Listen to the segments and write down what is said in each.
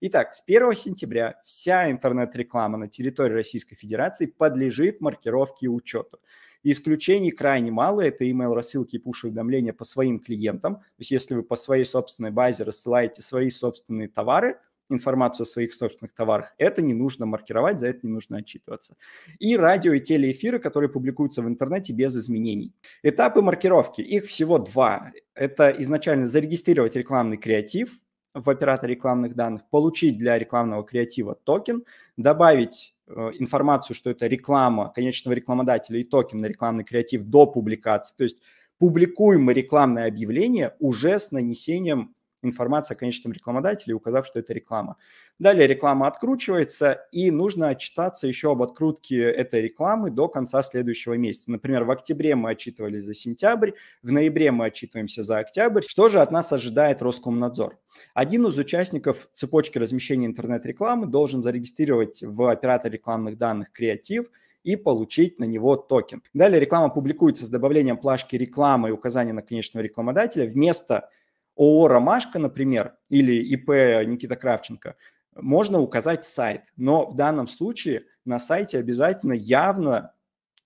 Итак, с 1 сентября вся интернет-реклама на территории Российской Федерации подлежит маркировке и учету. Исключений крайне мало. Это email рассылки и пуш-уведомления по своим клиентам. То есть если вы по своей собственной базе рассылаете свои собственные товары, информацию о своих собственных товарах. Это не нужно маркировать, за это не нужно отчитываться. И радио и телеэфиры, которые публикуются в интернете без изменений. Этапы маркировки, их всего два. Это изначально зарегистрировать рекламный креатив, в оператор рекламных данных, получить для рекламного креатива токен, добавить э, информацию, что это реклама конечного рекламодателя и токен на рекламный креатив до публикации. То есть публикуем мы рекламное объявление уже с нанесением информация о конечном рекламодателе, указав, что это реклама. Далее реклама откручивается, и нужно отчитаться еще об открутке этой рекламы до конца следующего месяца. Например, в октябре мы отчитывались за сентябрь, в ноябре мы отчитываемся за октябрь. Что же от нас ожидает Роскомнадзор? Один из участников цепочки размещения интернет-рекламы должен зарегистрировать в операторе рекламных данных «Креатив» и получить на него токен. Далее реклама публикуется с добавлением плашки рекламы и указания на конечного рекламодателя вместо ООО «Ромашка», например, или ИП Никита Кравченко, можно указать сайт. Но в данном случае на сайте обязательно явно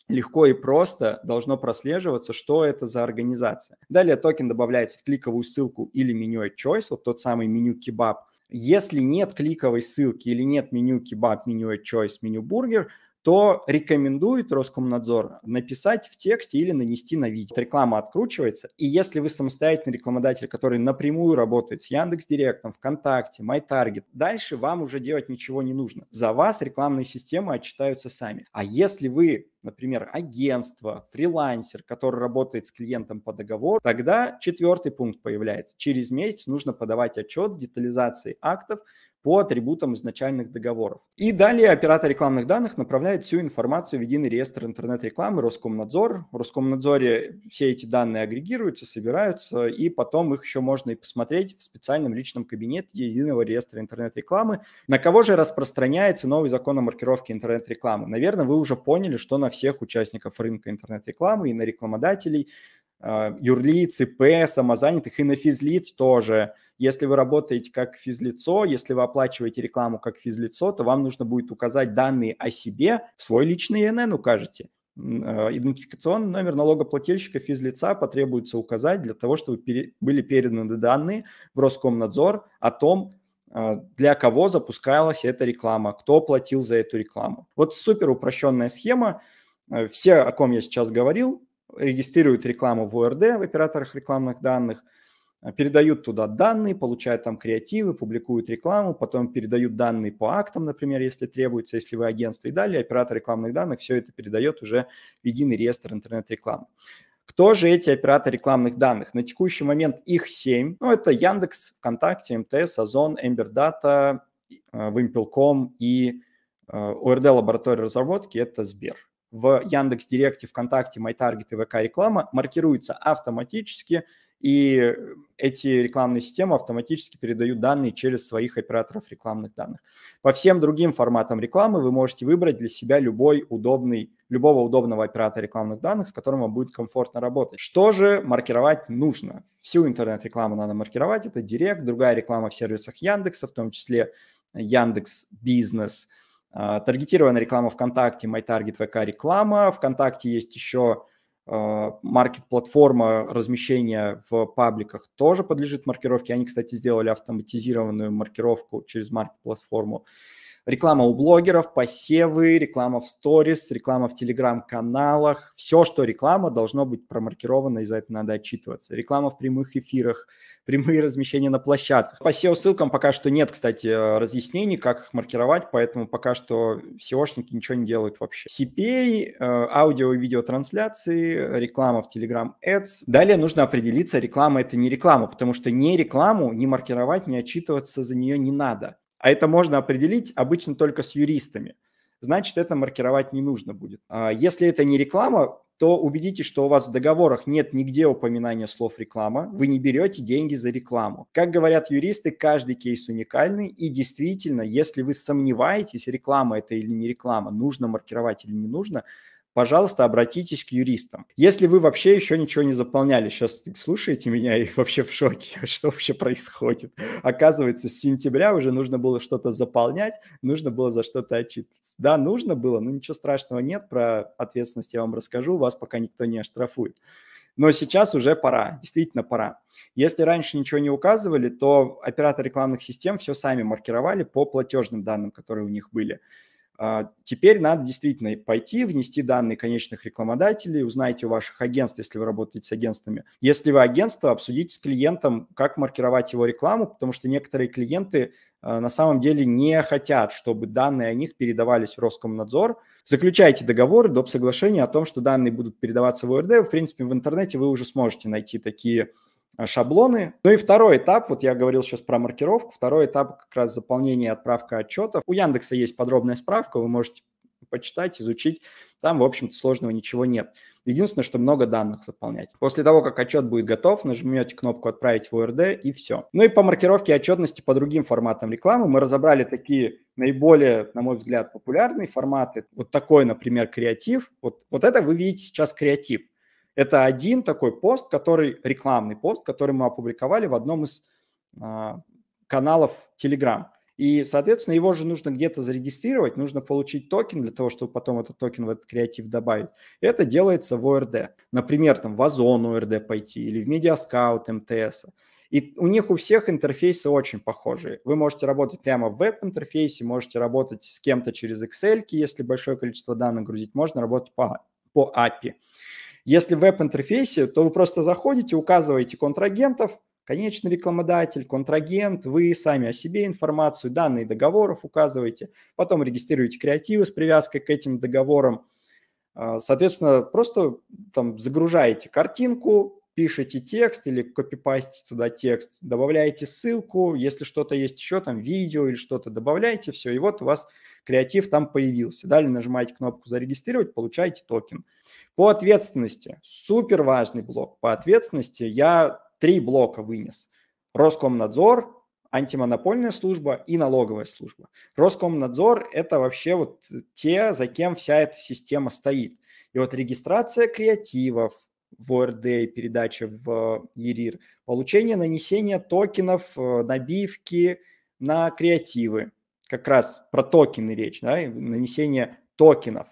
легко и просто должно прослеживаться, что это за организация. Далее токен добавляется в кликовую ссылку или меню Choice, вот тот самый меню кебаб. Если нет кликовой ссылки или нет меню кебаб, меню Choice, меню бургер, то рекомендует Роскомнадзор написать в тексте или нанести на видео. Реклама откручивается, и если вы самостоятельный рекламодатель, который напрямую работает с Яндекс.Директом, ВКонтакте, MyTarget, дальше вам уже делать ничего не нужно. За вас рекламные системы отчитаются сами. А если вы например, агентство, фрилансер, который работает с клиентом по договору, тогда четвертый пункт появляется. Через месяц нужно подавать отчет с детализацией актов, по атрибутам изначальных договоров. И далее оператор рекламных данных направляет всю информацию в единый реестр интернет-рекламы Роскомнадзор. В Роскомнадзоре все эти данные агрегируются, собираются, и потом их еще можно и посмотреть в специальном личном кабинете единого реестра интернет-рекламы. На кого же распространяется новый закон о маркировке интернет-рекламы? Наверное, вы уже поняли, что на всех участников рынка интернет-рекламы и на рекламодателей а, юрлиц, ИП, самозанятых и на физлиц тоже. Если вы работаете как физлицо, если вы оплачиваете рекламу как физлицо, то вам нужно будет указать данные о себе, свой личный ИНН укажете. А, идентификационный номер налогоплательщика физлица потребуется указать для того, чтобы были переданы данные в Роскомнадзор о том, а, для кого запускалась эта реклама, кто платил за эту рекламу. Вот супер упрощенная схема. Э, все, о ком я сейчас говорил, регистрируют рекламу в ОРД, в операторах рекламных данных, э, передают туда данные, получают там креативы, публикуют рекламу, потом передают данные по актам, например, если требуется, если вы агентство и далее, оператор рекламных данных все это передает уже в единый реестр интернет-рекламы. Кто же эти операторы рекламных данных? На текущий момент их 7. Ну, это Яндекс, ВКонтакте, МТС, Озон, Ember Data, Wimpel.com и э, ОРД лаборатория разработки – это Сбер в Яндекс Директе, ВКонтакте, MyTarget и ВК реклама маркируется автоматически, и эти рекламные системы автоматически передают данные через своих операторов рекламных данных. По всем другим форматам рекламы вы можете выбрать для себя любой удобный, любого удобного оператора рекламных данных, с которым вам будет комфортно работать. Что же маркировать нужно? Всю интернет-рекламу надо маркировать. Это Директ, другая реклама в сервисах Яндекса, в том числе Яндекс Бизнес – а, таргетированная реклама ВКонтакте, MyTarget, VK реклама. ВКонтакте есть еще а, маркет-платформа размещения в пабликах тоже подлежит маркировке. Они, кстати, сделали автоматизированную маркировку через маркет-платформу. Uh, Реклама у блогеров, посевы, реклама в сторис, реклама в телеграм-каналах. Все, что реклама, должно быть промаркировано, и за это надо отчитываться. Реклама в прямых эфирах, прямые размещения на площадках. По SEO-ссылкам пока что нет, кстати, разъяснений, как их маркировать, поэтому пока что SEOшники ничего не делают вообще. CPA, э, аудио и видеотрансляции, реклама в Telegram Ads. Далее нужно определиться, реклама это не реклама, потому что не рекламу не маркировать, не отчитываться за нее не надо. А это можно определить обычно только с юристами. Значит, это маркировать не нужно будет. А если это не реклама, то убедитесь, что у вас в договорах нет нигде упоминания слов реклама, вы не берете деньги за рекламу. Как говорят юристы, каждый кейс уникальный, и действительно, если вы сомневаетесь, реклама это или не реклама, нужно маркировать или не нужно, пожалуйста, обратитесь к юристам. Если вы вообще еще ничего не заполняли, сейчас слушаете меня и вообще в шоке, что вообще происходит. Оказывается, с сентября уже нужно было что-то заполнять, нужно было за что-то отчитываться. Да, нужно было, но ничего страшного нет, про ответственность я вам расскажу, вас пока никто не оштрафует. Но сейчас уже пора, действительно пора. Если раньше ничего не указывали, то операторы рекламных систем все сами маркировали по платежным данным, которые у них были. А, теперь надо действительно пойти, внести данные конечных рекламодателей, узнайте у ваших агентств, если вы работаете с агентствами. Если вы агентство, обсудите с клиентом, как маркировать его рекламу, потому что некоторые клиенты а, на самом деле не хотят, чтобы данные о них передавались в Роскомнадзор. Заключайте договор, доп. соглашение о том, что данные будут передаваться в ОРД. В принципе, в интернете вы уже сможете найти такие Э, шаблоны. Ну и второй этап, вот я говорил сейчас про маркировку, второй этап как раз заполнение и отправка отчетов. У Яндекса есть подробная справка, вы можете почитать, изучить. Там, в общем-то, сложного ничего нет. Единственное, что много данных заполнять. После того, как отчет будет готов, нажмете кнопку «Отправить в ОРД» и все. Ну и по маркировке отчетности по другим форматам рекламы мы разобрали такие наиболее, на мой взгляд, популярные форматы. Вот такой, например, креатив. Вот, вот это вы видите сейчас креатив. Это один такой пост, который рекламный пост, который мы опубликовали в одном из а, каналов Telegram. И, соответственно, его же нужно где-то зарегистрировать, нужно получить токен для того, чтобы потом этот токен в этот креатив добавить. Это делается в ОРД. Например, там в Озон ОРД пойти или в Медиаскаут МТС. И у них у всех интерфейсы очень похожие. Вы можете работать прямо в веб-интерфейсе, можете работать с кем-то через Excel, если большое количество данных грузить, можно работать по, по API. Если в веб-интерфейсе, то вы просто заходите, указываете контрагентов, конечный рекламодатель, контрагент, вы сами о себе информацию, данные договоров указываете, потом регистрируете креативы с привязкой к этим договорам. А, соответственно, просто там загружаете картинку, пишете текст или копипастите туда текст, добавляете ссылку, если что-то есть еще, там видео или что-то добавляете, все, и вот у вас креатив там появился. Далее нажимаете кнопку «Зарегистрировать», получаете токен. По ответственности. Супер важный блок. По ответственности я три блока вынес. Роскомнадзор, антимонопольная служба и налоговая служба. Роскомнадзор – это вообще вот те, за кем вся эта система стоит. И вот регистрация креативов, в ОРД, передача в ЕРИР, получение нанесения токенов, э, набивки на креативы, как раз про токены речь, да, нанесение токенов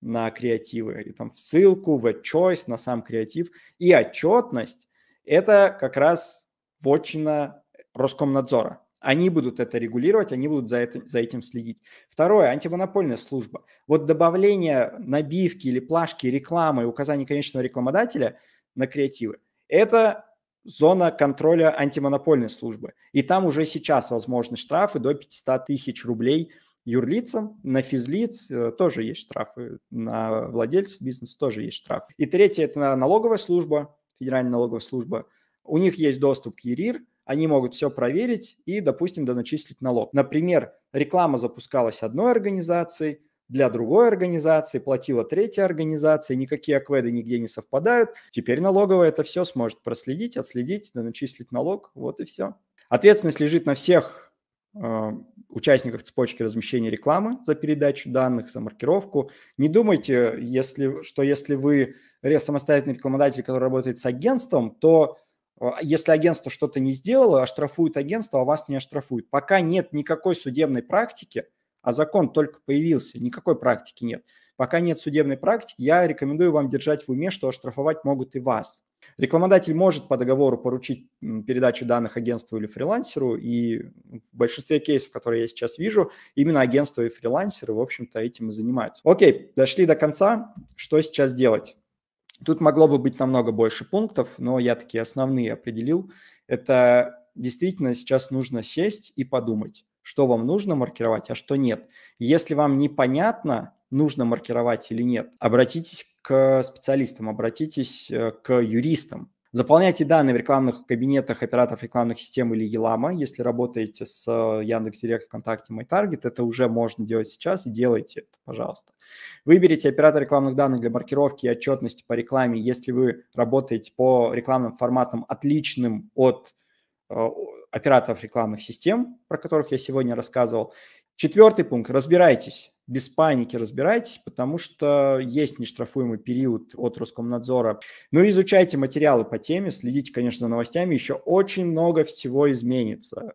на креативы, и там в ссылку, в choice, на сам креатив. И отчетность – это как раз вотчина Роскомнадзора. Они будут это регулировать, они будут за, это, за этим следить. Второе, антимонопольная служба. Вот добавление набивки или плашки рекламы и указание конечного рекламодателя на креативы – это зона контроля антимонопольной службы. И там уже сейчас возможны штрафы до 500 тысяч рублей юрлицам, на физлиц э, тоже есть штрафы, на владельцев бизнеса тоже есть штраф. И третье – это налоговая служба, федеральная налоговая служба. У них есть доступ к ЕРИР, они могут все проверить и, допустим, доначислить налог. Например, реклама запускалась одной организацией, для другой организации, платила третья организация, никакие акведы нигде не совпадают. Теперь налоговая это все сможет проследить, отследить, да начислить налог, вот и все. Ответственность лежит на всех э, участниках цепочки размещения рекламы за передачу данных, за маркировку. Не думайте, если, что если вы самостоятельный рекламодатель, который работает с агентством, то э, если агентство что-то не сделало, оштрафует агентство, а вас не оштрафует. Пока нет никакой судебной практики, а закон только появился, никакой практики нет. Пока нет судебной практики, я рекомендую вам держать в уме, что оштрафовать могут и вас. Рекламодатель может по договору поручить передачу данных агентству или фрилансеру, и в большинстве кейсов, которые я сейчас вижу, именно агентства и фрилансеры, в общем-то, этим и занимаются. Окей, дошли до конца. Что сейчас делать? Тут могло бы быть намного больше пунктов, но я такие основные определил. Это действительно сейчас нужно сесть и подумать что вам нужно маркировать, а что нет. Если вам непонятно, нужно маркировать или нет, обратитесь к специалистам, обратитесь э, к юристам. Заполняйте данные в рекламных кабинетах операторов рекламных систем или Елама. Если работаете с э, Яндекс.Директ, ВКонтакте, MyTarget, это уже можно делать сейчас. Делайте это, пожалуйста. Выберите оператор рекламных данных для маркировки и отчетности по рекламе, если вы работаете по рекламным форматам, отличным от Э, операторов рекламных систем, про которых я сегодня рассказывал. Четвертый пункт – разбирайтесь, без паники разбирайтесь, потому что есть нештрафуемый период от Роскомнадзора. Ну и изучайте материалы по теме, следите, конечно, за новостями, еще очень много всего изменится.